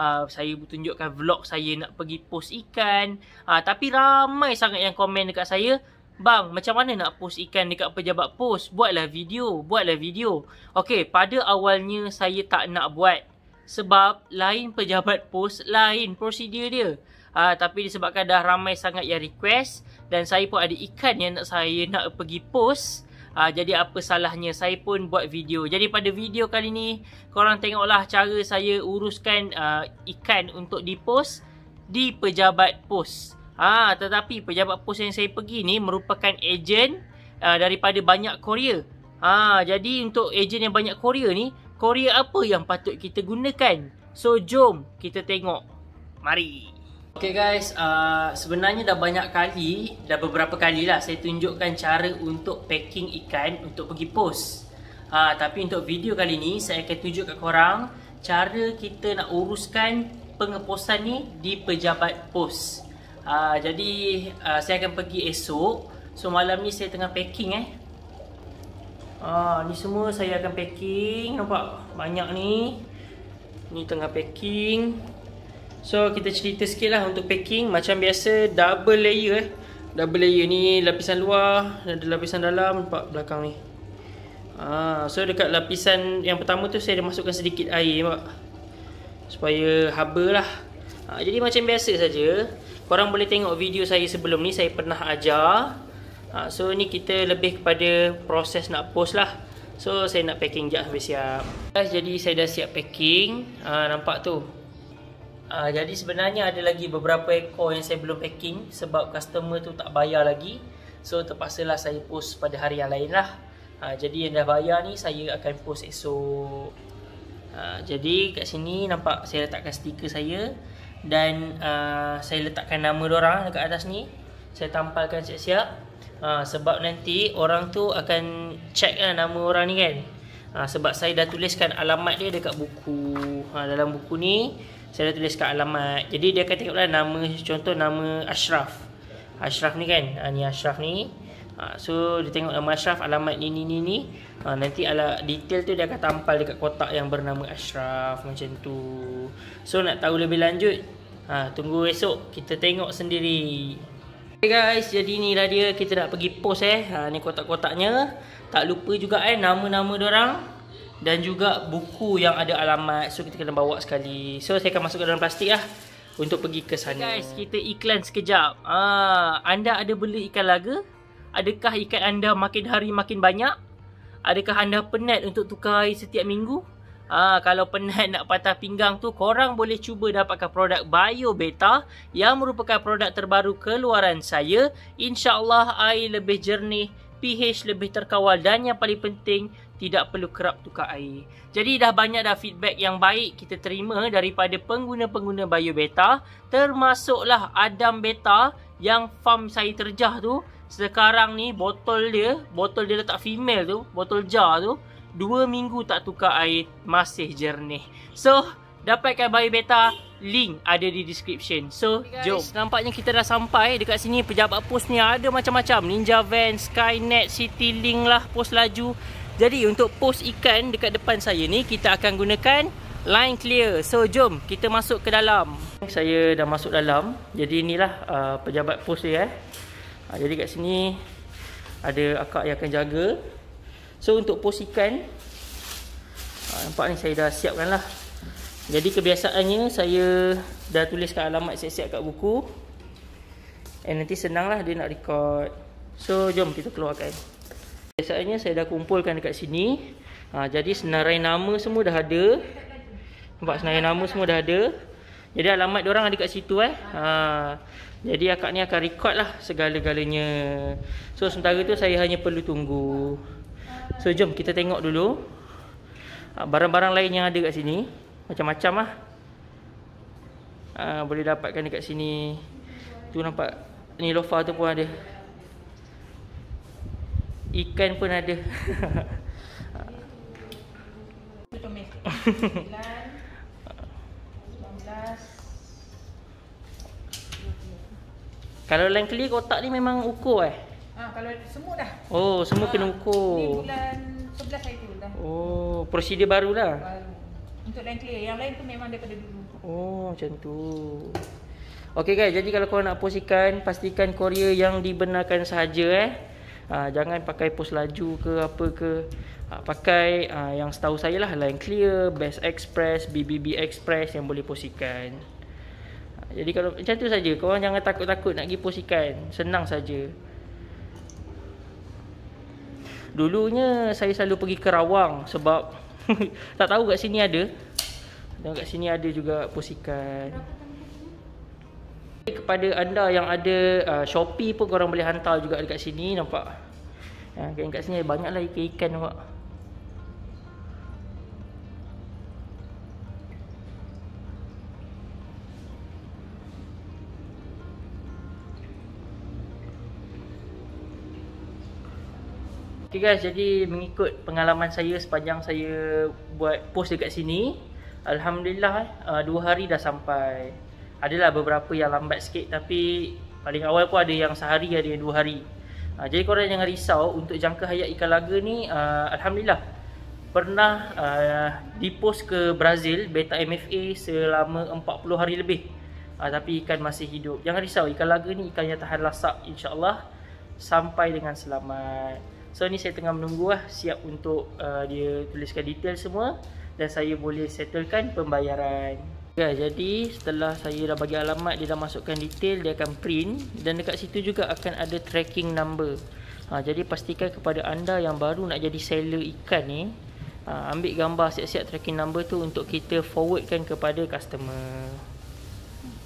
uh, saya tunjukkan vlog saya nak pergi post ikan uh, tapi ramai sangat yang komen dekat saya bang macam mana nak post ikan dekat pejabat post buatlah video buatlah video okey pada awalnya saya tak nak buat sebab lain pejabat post lain prosedur dia uh, tapi disebabkan dah ramai sangat yang request dan saya pun ada ikan yang nak saya nak pergi post Uh, jadi apa salahnya saya pun buat video. Jadi pada video kali ni korang tengoklah cara saya uruskan uh, ikan untuk dipost di pejabat pos. Ah tetapi pejabat pos yang saya pergi ni merupakan ejen uh, daripada banyak Korea. Ah jadi untuk ejen yang banyak Korea ni Korea apa yang patut kita gunakan? So jom kita tengok. Mari. Okay guys, uh, sebenarnya dah banyak kali, dah beberapa kali lah saya tunjukkan cara untuk packing ikan untuk pergi pos. Uh, tapi untuk video kali ni, saya akan tunjuk kat korang cara kita nak uruskan pengeposan ni di pejabat pos. Uh, jadi, uh, saya akan pergi esok. So, malam ni saya tengah packing eh. Uh, ni semua saya akan packing. Nampak? Banyak ni. Ni tengah Packing. So kita cerita sikit lah untuk packing Macam biasa double layer eh. Double layer ni lapisan luar Ada lapisan dalam Nampak belakang ni Ah, So dekat lapisan yang pertama tu Saya dah masukkan sedikit air nampak Supaya haba lah ha, Jadi macam biasa saja. Korang boleh tengok video saya sebelum ni Saya pernah ajar ha, So ni kita lebih kepada proses nak post lah So saya nak packing je habis siap Jadi saya dah siap packing ha, Nampak tu Uh, jadi sebenarnya ada lagi beberapa ekor yang saya belum packing sebab customer tu tak bayar lagi. So terpaksa lah saya post pada hari yang lain lah. Uh, jadi yang dah bayar ni saya akan post esok. Uh, jadi kat sini nampak saya letakkan stiker saya dan uh, saya letakkan nama orang dekat atas ni. Saya tampalkan siap-siap uh, sebab nanti orang tu akan check lah nama orang ni kan. Uh, sebab saya dah tuliskan alamat dia dekat buku. Uh, dalam buku ni saya dah tulis kat alamat jadi dia akan tengoklah nama contoh nama Ashraf Ashraf ni kan ha, ni Ashraf ni ha, so dia tengok nama Ashraf alamat ni ni ni ni ha, nanti ala detail tu dia akan tampal dekat kotak yang bernama Ashraf macam tu so nak tahu lebih lanjut ha, tunggu esok kita tengok sendiri Okay guys, jadi ni lah dia kita nak pergi post eh. Ha ni kotak-kotaknya. Tak lupa juga eh nama-nama dia orang dan juga buku yang ada alamat so kita kena bawa sekali so saya akan masukkan dalam plastik lah untuk pergi ke sana guys kita iklan sekejap ah, anda ada beli ikan laga adakah ikan anda makin hari makin banyak adakah anda penat untuk tukar setiap minggu Ah, kalau penat nak patah pinggang tu, korang boleh cuba dapatkan produk Bio Beta yang merupakan produk terbaru keluaran saya. InsyaAllah air lebih jernih, pH lebih terkawal dan yang paling penting tidak perlu kerap tukar air. Jadi dah banyak dah feedback yang baik kita terima daripada pengguna-pengguna Bio Beta termasuklah Adam Beta yang farm saya terjah tu sekarang ni botol dia, botol dia letak female tu, botol jar tu dua minggu tak tukar air masih jernih. So, dapatkan Bio Beta Link ada di description So, jom Nampaknya kita dah sampai Dekat sini pejabat pos ni ada macam-macam Ninja Van, Skynet, Link lah Pos laju jadi untuk pos ikan dekat depan saya ni kita akan gunakan line clear. So jom kita masuk ke dalam. Saya dah masuk dalam. Jadi inilah uh, pejabat pos dia eh. Uh, jadi kat sini ada akak yang akan jaga. So untuk pos ikan uh, nampak ni saya dah siapkan lah. Jadi kebiasaannya saya dah tuliskan alamat siap-siap kat buku. And nanti senanglah dia nak record. So jom kita keluarkan. Biasanya saya dah kumpulkan dekat sini. Ha, jadi senarai nama semua dah ada. Nampak senarai nama semua dah ada. Jadi alamat orang ada dekat situ eh. Ha, jadi akak ni akan record lah segala-galanya. So sementara tu saya hanya perlu tunggu. So jom kita tengok dulu. Ha, barang-barang lain yang ada kat sini. Macam-macam lah. Ha, boleh dapatkan dekat sini. Tu nampak ni lofa tu pun Ada. Ikan pun ada. kalau lain keli kotak ni memang ukur eh? Ha, kalau semua dah. Oh, semua ha, kena ah, ukur. Oh, prosedur baru lah. Untuk lain keli. Yang lain tu memang daripada dulu. Oh, macam tu. Okey guys, jadi kalau kau nak post ikan, pastikan Korea yang dibenarkan sahaja eh. Ah, jangan pakai pos laju ke apa ke uh, pakai uh, yang setahu saya lah line clear best express BBB express yang boleh pos ikan uh, jadi kalau macam tu saja kau orang jangan takut-takut nak pergi pos ikan senang saja dulunya saya selalu pergi ke Rawang sebab tak tahu kat sini ada dan kat sini ada juga pos ikan Rawang kepada anda yang ada uh, Shopee pun korang boleh hantar juga dekat sini nampak ya, kat sini banyaklah ikan-ikan nampak Okay guys, jadi mengikut pengalaman saya sepanjang saya buat post dekat sini Alhamdulillah eh, uh, dua hari dah sampai adalah beberapa yang lambat sikit tapi paling awal pun ada yang sehari ada yang dua hari uh, jadi korang jangan risau untuk jangka hayat ikan laga ni uh, Alhamdulillah pernah uh, ah, dipost ke Brazil beta MFA selama 40 hari lebih uh, tapi ikan masih hidup jangan risau ikan laga ni ikannya yang tahan lasak insyaAllah sampai dengan selamat so ni saya tengah menunggu lah siap untuk uh, dia tuliskan detail semua dan saya boleh settlekan pembayaran. Okay, ya, jadi setelah saya dah bagi alamat dia dah masukkan detail dia akan print dan dekat situ juga akan ada tracking number ha, jadi pastikan kepada anda yang baru nak jadi seller ikan ni ha, ambil gambar siap-siap tracking number tu untuk kita forwardkan kepada customer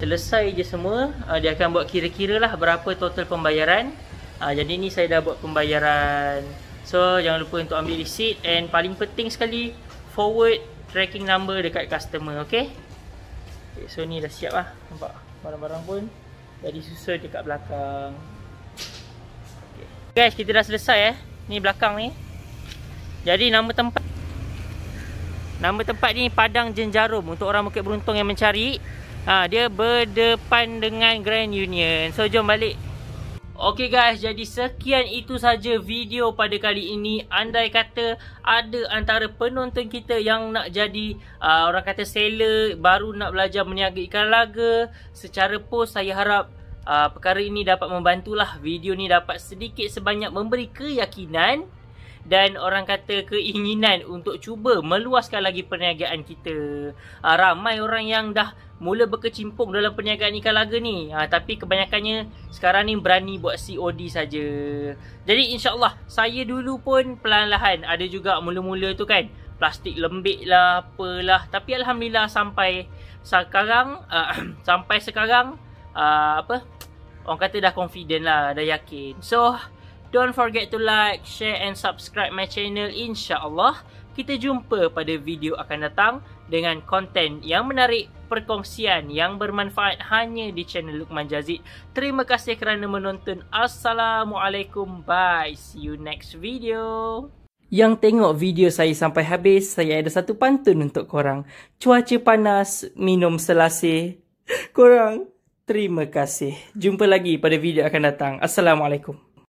selesai je semua ha, dia akan buat kira-kira lah berapa total pembayaran ha, jadi ni saya dah buat pembayaran so jangan lupa untuk ambil receipt and paling penting sekali forward tracking number dekat customer okay okay, So ni dah siap lah Nampak barang-barang pun Jadi susah dekat belakang okay. Guys kita dah selesai eh Ni belakang ni Jadi nama tempat Nama tempat ni Padang Jenjarum Untuk orang Bukit Beruntung yang mencari ha, Dia berdepan dengan Grand Union So jom balik Okey guys, jadi sekian itu saja video pada kali ini. Andai kata ada antara penonton kita yang nak jadi uh, orang kata seller baru nak belajar meniaga ikan laga, secara post saya harap uh, perkara ini dapat membantulah video ni dapat sedikit sebanyak memberi keyakinan dan orang kata keinginan untuk cuba meluaskan lagi perniagaan kita. Ha, ramai orang yang dah mula berkecimpung dalam perniagaan ikan laga ni. Ha, tapi kebanyakannya sekarang ni berani buat COD saja. Jadi insyaAllah saya dulu pun perlahan-lahan ada juga mula-mula tu kan. Plastik lembik lah apalah. Tapi Alhamdulillah sampai sekarang uh, sampai sekarang uh, apa orang kata dah confident lah dah yakin so Don't forget to like, share and subscribe my channel insya-Allah. Kita jumpa pada video akan datang dengan konten yang menarik, perkongsian yang bermanfaat hanya di channel Lukman Jazid. Terima kasih kerana menonton. Assalamualaikum. Bye. See you next video. Yang tengok video saya sampai habis, saya ada satu pantun untuk korang. Cuaca panas, minum selasih. Korang, terima kasih. Jumpa lagi pada video akan datang. Assalamualaikum.